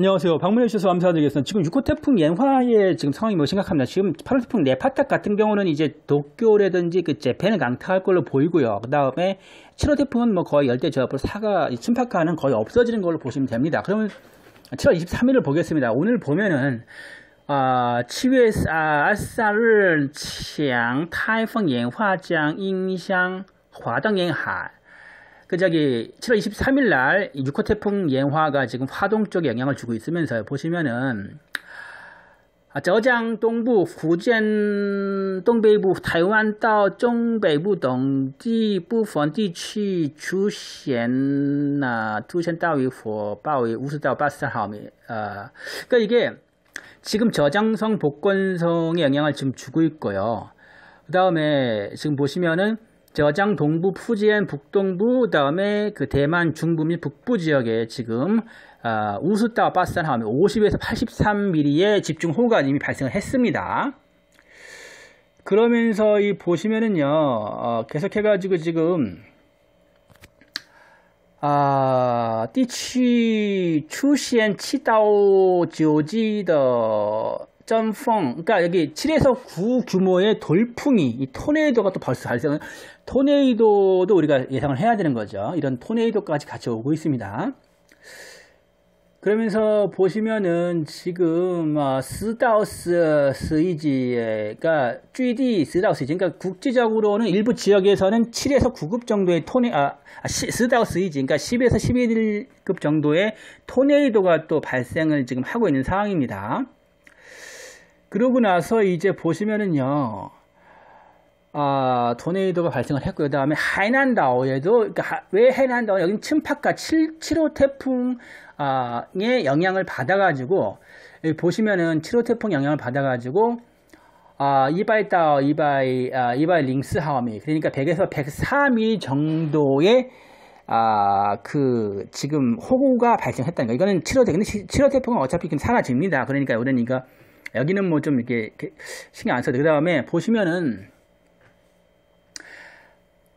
안녕하세요. 방문해 주셔서 감사드리겠습니다. 지금 6호 태풍 옌화의 지금 상황이 뭐 심각합니다. 지금 8호 태풍 네파탁 같은 경우는 이제 도쿄라든지 그 재팬을 강타할 걸로 보이고요. 그 다음에 7호 태풍은 뭐 거의 열대 저압으로 사가 침파카는 거의 없어지는 걸로 보시면 됩니다. 그러면 7월 23일을 보겠습니다. 오늘 보면은 아, 7월 아사를 창, 타이펑 演화장인响华东沿하 그 저기 7월 23일 날 6호 태풍 예화가 지금 화동 쪽에 영향을 주고 있으면서 요 보시면은 아, 저장 동부 후젠 동베이부 타이완 따오 到베이부동地부分地치주现나出现大雨火暴为五十到八十毫米呃 아, 아, 그러니까 이게 지금 저장성 복권성에 영향을 지금 주고 있고요. 그 다음에 지금 보시면은 저장 동부 푸지엔 북동부 그다음에 그 대만 중부 및 북부 지역에 지금 아, 우스다와 스산 하면 50에서 83mm의 집중 호우가 이미 발생을 했습니다. 그러면서 이 보시면은요 어, 계속해가지고 지금 아, 추시엔 치다오 지오지 더 점펑 그러니까 여기 7에서 9 규모의 돌풍이 이 토네이도가 또 벌써 발생을 토네이도도 우리가 예상을 해야 되는 거죠 이런 토네이도까지 같이 오고 있습니다 그러면서 보시면은 지금 스다우스 스이지가 GD 스다우스 그러니까 국제적으로는 일부 지역에서는 7에서 9급 정도의 토네 아, 아 스다우스 이지 그러니까 10에서 11급 정도의 토네이도가 또 발생을 지금 하고 있는 상황입니다. 그러고 나서 이제 보시면은요. 아, 도네이도가 발생을 했고요. 그 다음에 하이난다오에도, 그러니까 하, 왜 하이난다오? 여기는 침파카 7, 7호 태풍의 영향을 받아가지고, 여 보시면은 7호 태풍 영향을 받아가지고, 아, 이바이다오, 이바이, 아, 이바이 링스 하오미. 그러니까 100에서 103위 정도의 아, 그, 지금 호우가 발생했다는 거. 이거는 7호, 근데 7호 태풍은 어차피 그금 사라집니다. 그러니까 그러니까, 여기는 뭐좀 이렇게, 이렇게, 신경 안 써도 그 다음에 보시면은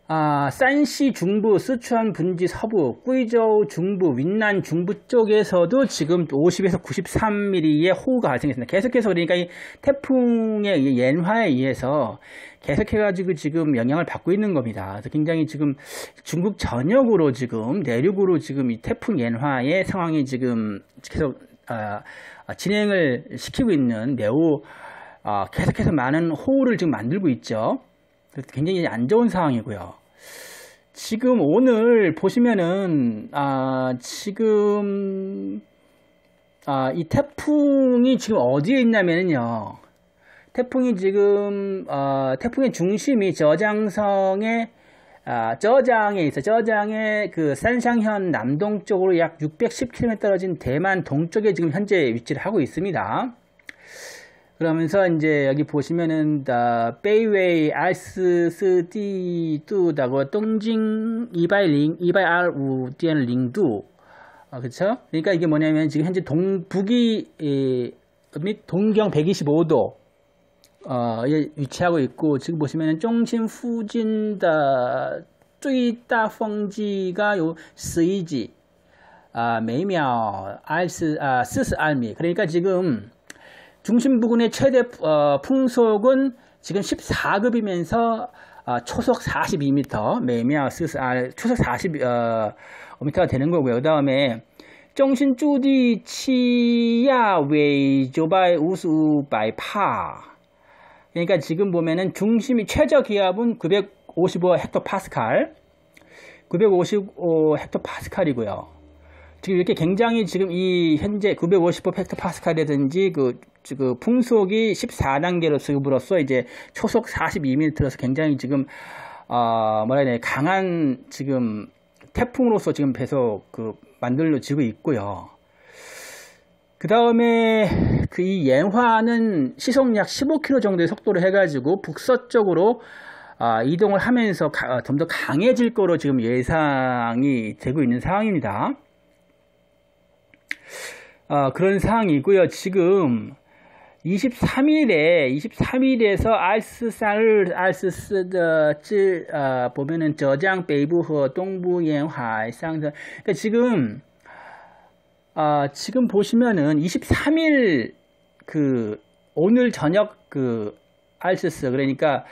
아, 산시 중부, 쓰촨 분지 서부, 꾸이저우 중부, 윈난 중부 쪽에서도 지금 50에서 93mm의 호우가 발생했습니다. 계속해서 그러니까 이 태풍의 연화에 의해서 계속해가지고 지금 영향을 받고 있는 겁니다. 그래서 굉장히 지금 중국 전역으로 지금 내륙으로 지금 이 태풍 연화의 상황이 지금 계속 아, 진행을 시키고 있는 매우 아, 계속해서 많은 호우를 지금 만들고 있죠. 굉장히 안 좋은 상황이고요. 지금 오늘 보시면은 아 지금 아이 태풍이 지금 어디에 있냐면요 태풍이 지금 아 태풍의 중심이 저장성의 아, 저장에 있어 저장에그 산샹현 남동쪽으로 약 610km 떨어진 대만 동쪽에 지금 현재 위치를 하고 있습니다. 그러면서 이제 여기 보시면은 다 아, 베이웨이 알스스 디두다고 동징 이바이링 이바이알우 디엔 링두 아, 그렇죠? 그러니까 이게 뭐냐면 지금 현재 동북이 및 동경 125도 어, 위치하고 있고 지금 보시면은 쫑신 후진다 쭈이다 펑지가 요 스이지 아, 매秒 알스 아, 스스 알미 그러니까 지금 중심 부근의 최대 어, 풍속은 지금 14급이면서 아, 어, 초속 42m 매秒스스 미알 초속 40m가 되는 거고요. 그다음에 정신 쭈디 치야 웨이 조바이 우수 바이 파 그러니까 지금 보면은 중심이 최저 기압은 955 헥토파스칼, 955 헥토파스칼이고요. 지금 이렇게 굉장히 지금 이 현재 955 헥토파스칼이라든지 그, 그 풍속이 14단계로 수급으로써 이제 초속 42m로서 굉장히 지금 어, 뭐라 해야 되나 강한 지금 태풍으로서 지금 계속 그 만들어지고 있고요. 그 다음에 그이 옌화는 시속 약 15km 정도의 속도를 해가지고 북서쪽으로 아, 이동을 하면서 아, 좀더 강해질 거로 지금 예상이 되고 있는 상황입니다. 아, 그런 상황이고요. 지금 23일에 23일에서 알스산을 알스스 어, 아, 보면은 저장 베이브허 동부 옌화 상선 그러니까 지금 아, 지금 보시면은 23일 그 오늘 저녁 그 알스스 그러니까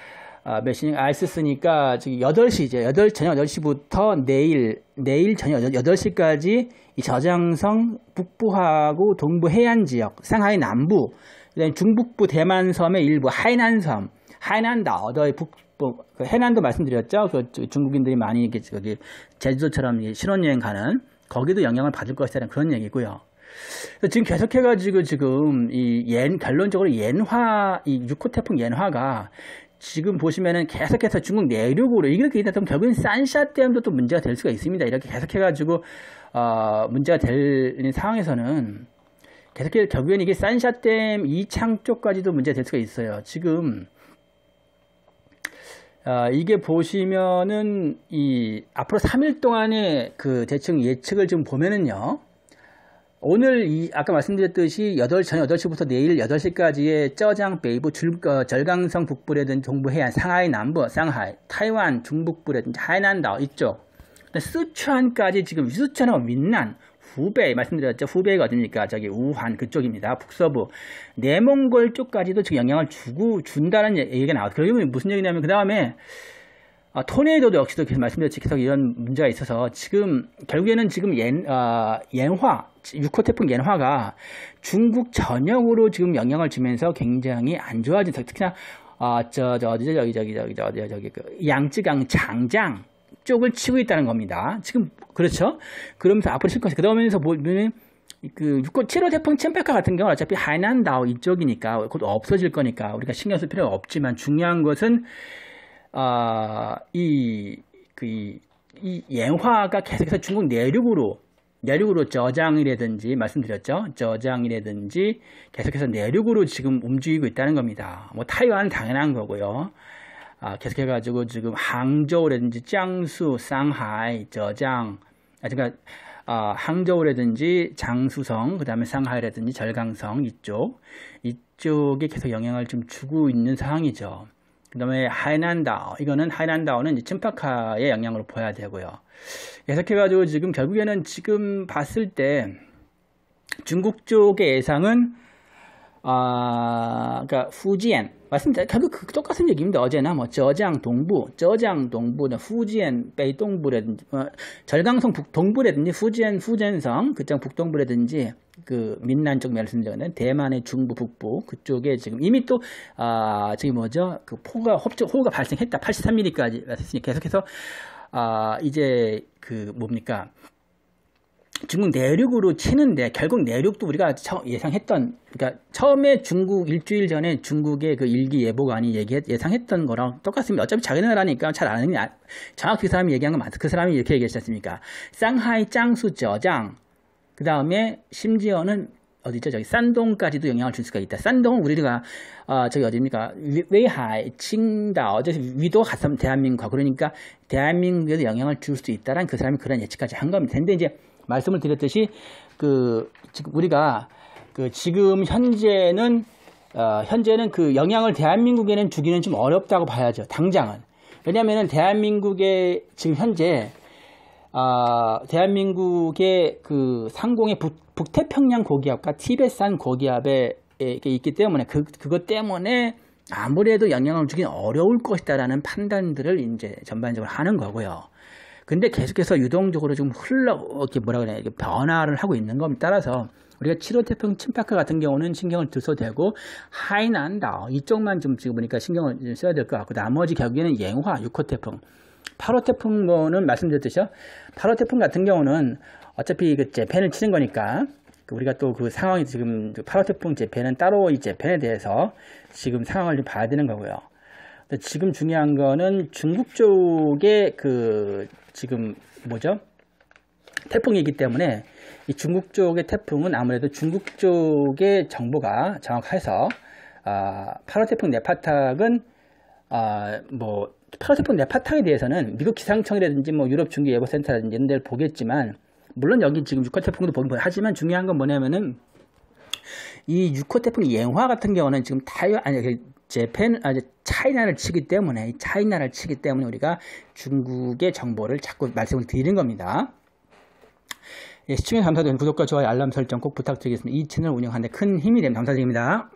아, 메신닝 알스스니까 지금 8시 이제 8 저녁 8시부터 내일 내일 저녁 8시까지 이 저장성 북부하고 동부 해안 지역, 상하이 남부, 그다음에 중북부 대만 섬의 일부 하이난 섬, 하이난 다어더의 북부 그 해난도 말씀드렸죠. 그 중국인들이 많이 이렇게 저기 제주도처럼 이렇게 신혼여행 가는 거기도 영향을 받을 것이라는 그런 얘기고요. 지금 계속해가지고 지금 이 옌, 결론적으로 옌화, 이 6호 태풍 옌화가 지금 보시면은 계속해서 중국 내륙으로 이렇게 되다 보면 결국엔 산샤 댐도 또 문제가 될 수가 있습니다. 이렇게 계속해가지고 어, 문제가 될 상황에서는 계속해서 결국엔 이게 산샤댐 이창 쪽까지도 문제가 될 수가 있어요. 지금 어, 이게 보시면은 이 앞으로 3일 동안의 그 대충 예측을 좀 보면은요. 오늘 이 아까 말씀드렸듯이 8시 저녁 8시부터 내일 8시까지의 쩌장 베이부 줄, 어, 절강성 북부라든지 동부 해안 상하이 남부 상하이 타이완 중북부라든지 하이난다 이쪽 쓰촨까지 지금 쓰촨하고 윈난 후베이 말씀드렸죠. 후베이가 어딥니까? 저기 우한 그쪽입니다. 북서부 내몽골 쪽까지도 지금 영향을 주고 준다는 얘기가 나와요. 그러면 무슨 얘기냐면 그 다음에 아, 토네이도도 역시도 계속 말씀드렸지 계속 이런 문제가 있어서 지금 결국에는 지금 옌, 어, 옌화 6호 태풍 옌화가 중국 전역으로 지금 영향을 주면서 굉장히 안 좋아진 특히나 아저저 어, 저, 저, 저기 저기 저기 저기 저기 그 양쯔강 장장 쪽을 치고 있다는 겁니다. 지금 그렇죠? 그러면서 앞으로 칠 것이 그러면서 보면은 그육권 7호 태풍 침패카 같은 경우는 어차피 하이난다오 이쪽이니까 곧 없어질 거니까 우리가 신경 쓸 필요는 없지만 중요한 것은 아 이 그이 그, 이, 이 엔화가 계속해서 중국 내륙으로 내륙으로 저장이라든지 말씀드렸죠 저장이라든지 계속해서 내륙으로 지금 움직이고 있다는 겁니다. 뭐 타이완 당연한 거고요. 아, 계속해가지고 지금 항저우라든지 짱수, 상하이, 저장, 아, 그러니까 아, 항저우라든지 장수성, 그 다음에 상하이라든지 절강성 이쪽 이쪽에 계속 영향을 좀 주고 있는 상황이죠. 그 다음에 하이난다오 이거는 하이난다오는 침파카의 영향으로 보야 되고요. 계속해가지고 지금 결국에는 지금 봤을 때 중국 쪽의 예상은 아, 그러니까 후지엔 맞습니다. 결국 그 똑같은 얘기입니다. 어제나 뭐 저장 동부, 저장 동부는 후지엔 베이동부라든지 어, 절강성 북동부라든지 후지엔 후젠성 그쪽 북동부라든지 그 민난 쪽 말씀드렸는 대만의 중부 북부 그쪽에 지금 이미 또 아, 저기 뭐죠? 그폭우가 흡족 호우가 발생했다. 83mm까지 계속해서 아, 이제 그 뭡니까? 중국 내륙으로 치는데 결국 내륙도 우리가 예상했던 그러니까 처음에 중국 일주일 전에 중국의 그 일기 예보관이 얘기 예상했던 거랑 똑같습니다. 어차피 자기네 나라니까 잘 아는 아, 정확히 그 사람이 얘기한 건 맞아. 그 사람이 이렇게 얘기했지 습니까 상하이, 짱수, 저장 그 다음에 심지어는 어디죠? 저기 산동까지도 영향을 줄 수가 있다. 산동은 우리가 아 어, 저기 어디입니까? 외하이, 칭다, 어제 위도 가삼 대한민국 그러니까 대한민국에도 영향을 줄 수있다라는그 사람이 그런 예측까지 한 겁니다. 근데 이제 말씀을 드렸듯이 그 지금 우리가 그 지금 현재는 어, 현재는 그 영향을 대한민국에는 주기는 좀 어렵다고 봐야죠. 당장은 왜냐면은 대한민국의 지금 현재 아, 대한민국의 그 상공의 북, 태평양 고기압과 티베산 고기압에 있기 때문에 그, 그것 때문에 아무래도 영향을 주긴 어려울 것이다라는 판단들을 이제 전반적으로 하는 거고요. 근데 계속해서 유동적으로 좀 흘러 이렇게 뭐라 그래야 이렇게 변화를 하고 있는 것 따라서 우리가 7호 태풍 침파크 같은 경우는 신경을 들어도 되고 하이난다 이쪽만 좀 지금 보니까 신경을 써야 될 것 같고 나머지 결국에는 예화 6호 태풍 8호 태풍 거는 말씀드렸듯이요 8호 태풍 같은 경우는 어차피 그 재팬을 치는 거니까 그 우리가 또 그 상황이 지금 8호 태풍 재팬은 따로 이 재팬에 대해서 지금 상황을 좀 봐야 되는 거고요 네, 지금 중요한 거는 중국 쪽에 그 지금 뭐죠? 태풍이기 때문에 이 중국 쪽의 태풍은 아무래도 중국 쪽의 정보가 정확해서 8호 아, 태풍 네파탁은 아, 뭐 8호 태풍 네파탁에 대해서는 미국 기상청이라든지 뭐 유럽 중기 예보센터라든지 이런 데를 보겠지만 물론 여기 지금 6호 태풍도 보긴 하지만 중요한 건 뭐냐면은 이 6호 태풍 예화 같은 경우는 지금 타이완 아니 제펜 그 아니 차이나를 치기 때문에 이 차이나를 치기 때문에 우리가 중국의 정보를 자꾸 말씀을 드리는 겁니다. 예, 시청해 감사드립니다. 구독과 좋아요, 알람 설정 꼭 부탁드리겠습니다. 이 채널 운영하는데 큰 힘이 됩니다. 감사드립니다.